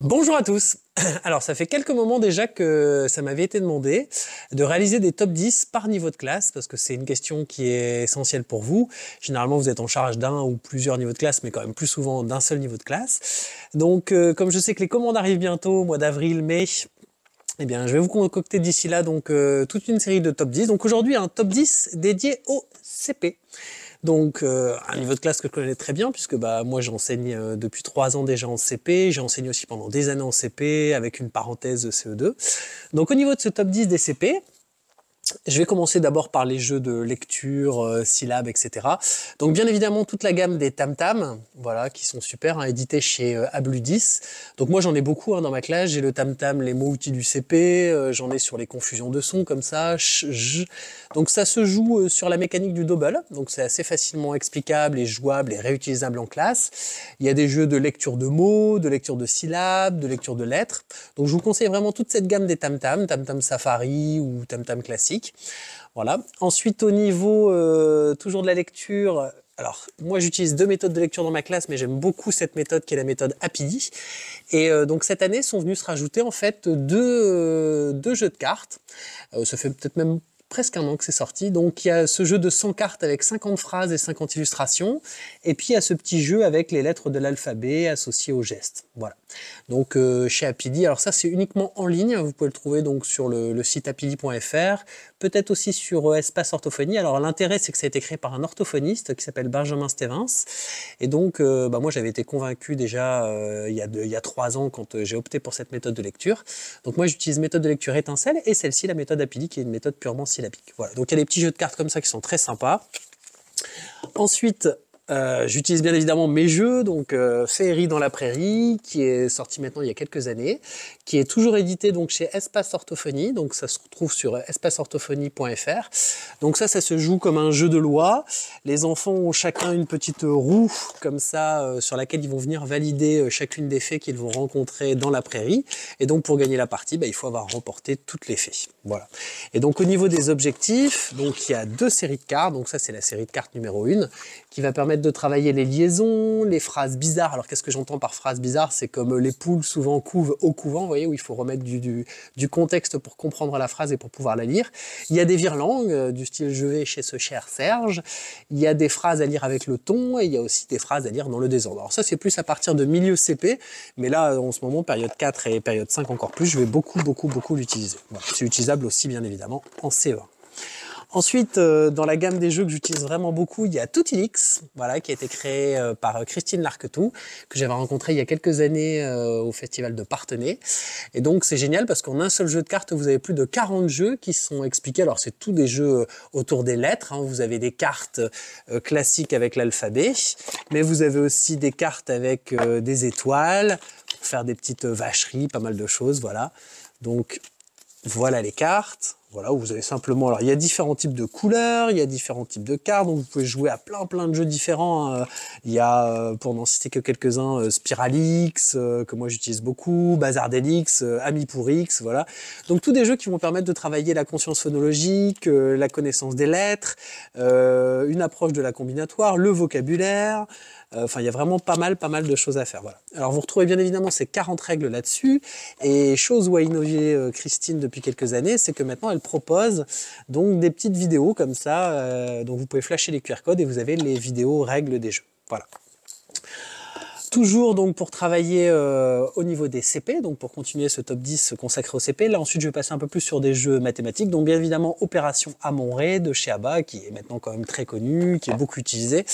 Bonjour à tous Alors ça fait quelques moments déjà que ça m'avait été demandé de réaliser des top 10 par niveau de classe parce que c'est une question qui est essentielle pour vous. Généralement vous êtes en charge d'un ou plusieurs niveaux de classe mais quand même plus souvent d'un seul niveau de classe. Donc euh, comme je sais que les commandes arrivent bientôt, mois d'avril, mai, eh bien, je vais vous concocter d'ici là donc euh, toute une série de top 10. Donc aujourd'hui, un top 10 dédié au CP. Donc, euh, un niveau de classe que je connais très bien, puisque bah, moi j'enseigne euh, depuis trois ans déjà en CP, j'ai enseigné aussi pendant des années en CP, avec une parenthèse CE2. Donc, au niveau de ce top 10 des CP, je vais commencer d'abord par les jeux de lecture, euh, syllabes, etc. Donc bien évidemment toute la gamme des tam tam, voilà, qui sont super, hein, éditées édités chez euh, Abludis. Donc moi j'en ai beaucoup hein, dans ma classe. J'ai le tam tam, les mots outils du CP, euh, j'en ai sur les confusions de sons comme ça. -j. Donc ça se joue sur la mécanique du double, donc c'est assez facilement explicable et jouable et réutilisable en classe. Il y a des jeux de lecture de mots, de lecture de syllabes, de lecture de lettres. Donc je vous conseille vraiment toute cette gamme des tam tam, tam tam safari ou tam tam classique. Voilà. Ensuite, au niveau euh, toujours de la lecture, alors moi j'utilise deux méthodes de lecture dans ma classe, mais j'aime beaucoup cette méthode qui est la méthode API. Et euh, donc cette année sont venus se rajouter en fait deux, euh, deux jeux de cartes. ça fait peut-être même presque un an que c'est sorti. Donc il y a ce jeu de 100 cartes avec 50 phrases et 50 illustrations, et puis il y a ce petit jeu avec les lettres de l'alphabet associées aux gestes. Voilà. Donc euh, chez Apidi, alors ça c'est uniquement en ligne, vous pouvez le trouver donc sur le, site apidi.fr, peut-être aussi sur euh, Espace Orthophonie. Alors l'intérêt c'est que ça a été créé par un orthophoniste qui s'appelle Benjamin Stevens, et donc euh, bah, moi j'avais été convaincu déjà il, y a il y a trois ans quand j'ai opté pour cette méthode de lecture. Donc moi j'utilise méthode de lecture étincelle et celle-ci la méthode Apidi qui est une méthode purement pique. Voilà, donc il y a des petits jeux de cartes comme ça qui sont très sympas. Ensuite, euh, j'utilise bien évidemment mes jeux, donc euh, Féerie dans la prairie, qui est sorti maintenant il y a quelques années, qui est toujours édité donc chez Espace Orthophonie, donc ça se retrouve sur espaceorthophonie.fr. Donc ça, ça se joue comme un jeu de loi. Les enfants ont chacun une petite roue comme ça euh, sur laquelle ils vont venir valider euh, chacune des faits qu'ils vont rencontrer dans la prairie. Et donc pour gagner la partie, bah, il faut avoir remporté toutes les faits. Voilà. Et donc au niveau des objectifs, donc il y a deux séries de cartes. Donc ça, c'est la série de cartes numéro 1 qui va permettre de travailler les liaisons, les phrases bizarres. Alors qu'est-ce que j'entends par phrase bizarre C'est comme euh, les poules souvent couvent au couvent, vous voyez, où il faut remettre du, du, contexte pour comprendre la phrase et pour pouvoir la lire. Il y a des virlangues, euh, du style je vais chez ce cher Serge. Il y a des phrases à lire avec le ton et il y a aussi des phrases à lire dans le désordre. Alors ça, c'est plus à partir de milieu CP, mais là, en ce moment, période 4 et période 5 encore plus, je vais beaucoup, beaucoup, beaucoup l'utiliser. c'est utilisable aussi, bien évidemment, en CE1. Ensuite, euh, dans la gamme des jeux que j'utilise vraiment beaucoup, il y a Toutilix, voilà, qui a été créé euh, par euh, Christine Larquetou, que j'avais rencontré il y a quelques années au festival de Parthenay. Et donc, c'est génial parce qu'en un seul jeu de cartes, vous avez plus de 40 jeux qui sont expliqués. Alors, c'est tous des jeux autour des lettres. Hein. Vous avez des cartes classiques avec l'alphabet, mais vous avez aussi des cartes avec des étoiles, pour faire des petites vacheries, pas mal de choses, voilà. Donc, voilà les cartes. Voilà, vous avez simplement. Alors, il y a différents types de couleurs, il y a différents types de cartes, donc vous pouvez jouer à plein plein de jeux différents. Hein. il y a, euh, pour n'en citer que quelques-uns, euh, Spiralix, euh, que moi j'utilise beaucoup, Deluxe, Ami pour X, voilà. Donc, tous des jeux qui vont permettre de travailler la conscience phonologique, la connaissance des lettres, une approche de la combinatoire, le vocabulaire. Enfin, il y a vraiment pas mal, pas mal de choses à faire. Voilà. Alors, vous retrouvez bien évidemment ces 40 règles là-dessus. Et chose où a innové Christine depuis quelques années, c'est que maintenant, elle propose. Donc des petites vidéos comme ça. Euh, donc vous pouvez flasher les QR codes et vous avez les vidéos règles des jeux. Voilà. Toujours donc pour travailler euh, au niveau des CP, donc pour continuer ce top 10 consacré aux CP. Là ensuite je vais passer un peu plus sur des jeux mathématiques, donc bien évidemment Opération Amon-Ré de chez ABBA, qui est maintenant quand même très connu, qui est ah. beaucoup utilisé.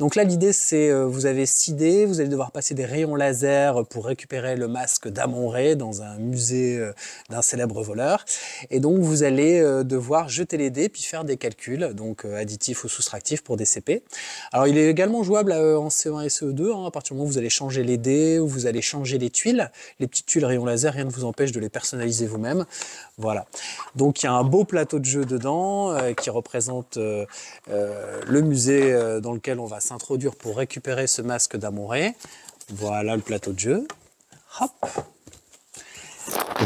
Donc là l'idée c'est, euh, vous avez 6 dés, vous allez devoir passer des rayons laser pour récupérer le masque damon dans un musée euh, d'un célèbre voleur. Et donc vous allez devoir jeter les dés puis faire des calculs, donc additifs ou soustractifs pour des CP. Alors il est également jouable en CE1 et CE2, hein, à partir du moment où vous allez changer les dés, ou vous allez changer les tuiles. Les petites tuiles rayon laser, rien ne vous empêche de les personnaliser vous-même. Voilà. Donc il y a un beau plateau de jeu dedans euh, qui représente euh, euh, le musée dans lequel on va s'introduire pour récupérer ce masque d'Amoré. Voilà le plateau de jeu. Hop.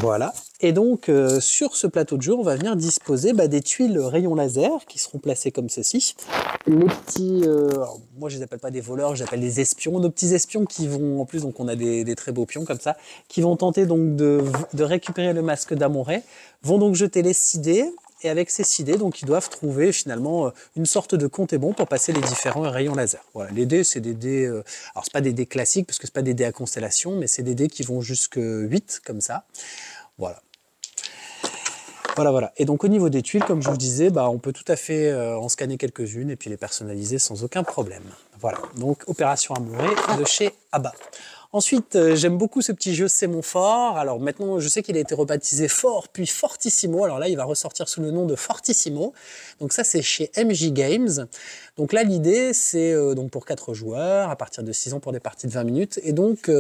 Voilà. Et donc, euh, sur ce plateau de jeu, on va venir disposer bah, des tuiles rayon laser qui seront placées comme ceci. Les petits... Euh, moi, je les appelle pas des voleurs, j'appelle les espions. Nos petits espions qui vont... En plus, donc, on a des, très beaux pions comme ça, qui vont tenter donc de, récupérer le masque d'Amoré, vont donc jeter les 6 et avec ces idées, donc, ils doivent trouver finalement euh, une sorte de compte et bon pour passer les différents rayons laser. Voilà, les dés, c'est des dés. Euh, alors, c'est pas des dés classiques parce que c'est pas des dés à constellation, mais c'est des dés qui vont jusque 8 comme ça. Voilà. Voilà, voilà. Et donc au niveau des tuiles, comme je vous disais, bah, on peut tout à fait euh, en scanner quelques-unes et puis les personnaliser sans aucun problème. Voilà, donc opération amourée de chez Abba. Ensuite, euh, j'aime beaucoup ce petit jeu C'est mon fort. Alors maintenant, je sais qu'il a été rebaptisé Fort puis Fortissimo. Alors là, il va ressortir sous le nom de Fortissimo. Donc ça, c'est chez MJ Games. Donc là, l'idée, c'est euh, donc pour quatre joueurs, à partir de 6 ans pour des parties de 20 minutes. Et donc,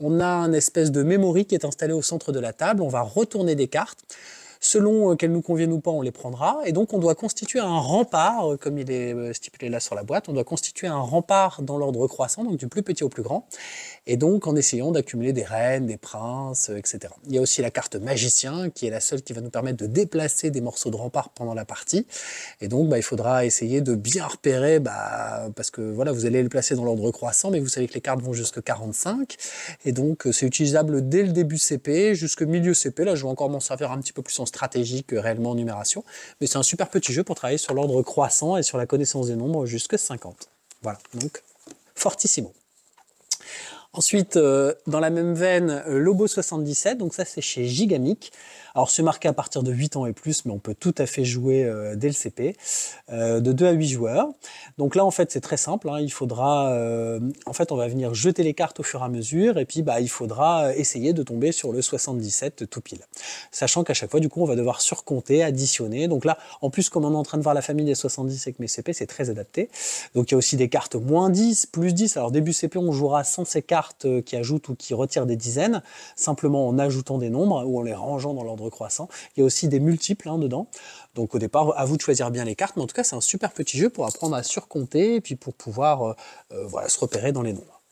on a une espèce de memory qui est installé au centre de la table. On va retourner des cartes. Selon euh, qu'elles nous conviennent ou pas, on les prendra. Et donc, on doit constituer un rempart, euh, comme il est euh, stipulé là sur la boîte, on doit constituer un rempart dans l'ordre croissant, donc du plus petit au plus grand. Et donc, en essayant d'accumuler des reines, des princes, etc. Il y a aussi la carte magicien, qui est la seule qui va nous permettre de déplacer des morceaux de rempart pendant la partie. Et donc, bah, il faudra essayer de bien repérer, bah, parce que voilà, vous allez le placer dans l'ordre croissant, mais vous savez que les cartes vont jusque 45. Et donc, c'est utilisable dès le début CP, jusque milieu CP. Là, je vais encore m'en servir un petit peu plus en stratégique euh, réellement en numération. Mais c'est un super petit jeu pour travailler sur l'ordre croissant et sur la connaissance des nombres jusqu'à 50. Voilà, donc fortissimo. Ensuite, euh, dans la même veine, Lobo 77, donc ça c'est chez Gigamic. Alors c'est marqué à partir de 8 ans et plus, mais on peut tout à fait jouer euh, dès le CP, euh, de 2 à 8 joueurs. Donc là en fait c'est très simple, hein. il faudra, en fait on va venir jeter les cartes au fur et à mesure, et puis bah, il faudra essayer de tomber sur le 77 tout pile. Sachant qu'à chaque fois du coup on va devoir surcompter, additionner. Donc là en plus comme on est en train de voir la famille des 70 avec mes CP, c'est très adapté. Donc il y a aussi des cartes moins 10, plus 10, alors début CP on jouera sans ces cartes euh, qui ajoutent ou qui retirent des dizaines, simplement en ajoutant des nombres ou en les rangeant dans l'ordre croissant. Il y a aussi des multiples hein, dedans. Donc au départ, à vous de choisir bien les cartes, mais en tout cas, c'est un super petit jeu pour apprendre à surcompter et puis pour pouvoir euh, euh, voilà, se repérer dans les nombres.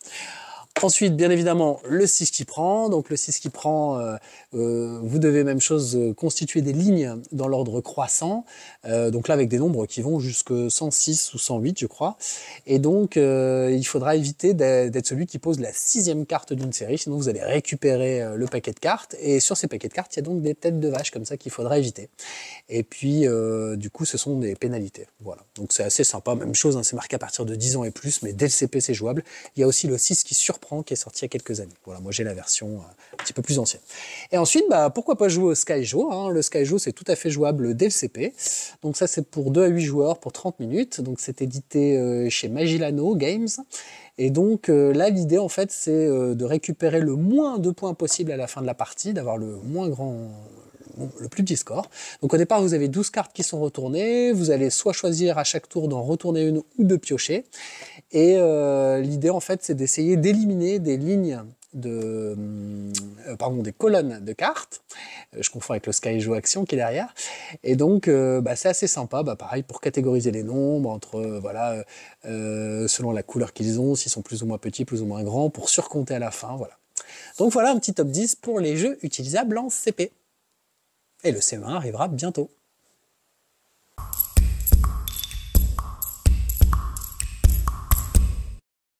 Ensuite, bien évidemment, le 6 qui prend. Donc le 6 qui prend, euh, euh, vous devez même chose euh, constituer des lignes dans l'ordre croissant. donc là, avec des nombres qui vont jusque 106 ou 108, je crois. Et donc, il faudra éviter d'être celui qui pose la sixième carte d'une série, sinon vous allez récupérer le paquet de cartes. Et sur ces paquets de cartes, il y a donc des têtes de vache comme ça qu'il faudra éviter. Et puis, du coup, ce sont des pénalités. Voilà. Donc c'est assez sympa. Même chose, hein, c'est marqué à partir de 10 ans et plus, mais dès le CP, c'est jouable. Il y a aussi le 6 qui surprend qui est sorti il y a quelques années. Voilà, moi j'ai la version euh, un petit peu plus ancienne. Et ensuite, bah, pourquoi pas jouer au Skyjo hein. Le Skyjo, c'est tout à fait jouable dès le CP. Donc ça, c'est pour 2 à 8 joueurs pour 30 minutes. Donc c'est édité euh, chez Magilano Games. Et donc la euh, là, l'idée en fait, c'est de récupérer le moins de points possible à la fin de la partie, d'avoir le moins grand le plus petit score. Donc au départ, vous avez 12 cartes qui sont retournées. Vous allez soit choisir à chaque tour d'en retourner une ou de piocher. Et euh, l'idée, en fait, c'est d'essayer d'éliminer des lignes de, euh, pardon, des colonnes de cartes. Euh, je confonds avec le Sky Action qui est derrière. Et donc, bah, c'est assez sympa. Bah, pareil pour catégoriser les nombres entre, selon la couleur qu'ils ont, s'ils sont plus ou moins petits, plus ou moins grands, pour surcompter à la fin. Voilà. Donc voilà un petit top 10 pour les jeux utilisables en CP. Et le CM 1 arrivera bientôt.